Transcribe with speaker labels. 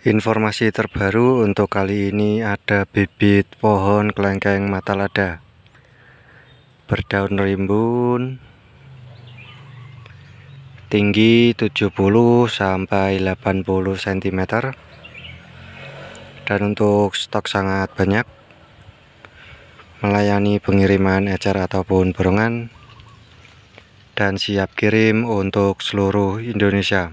Speaker 1: Informasi terbaru untuk kali ini ada bibit pohon kelengkeng mata lada berdaun rimbun tinggi 70 sampai 80 cm dan untuk stok sangat banyak melayani pengiriman ecer ataupun borongan dan siap kirim untuk seluruh Indonesia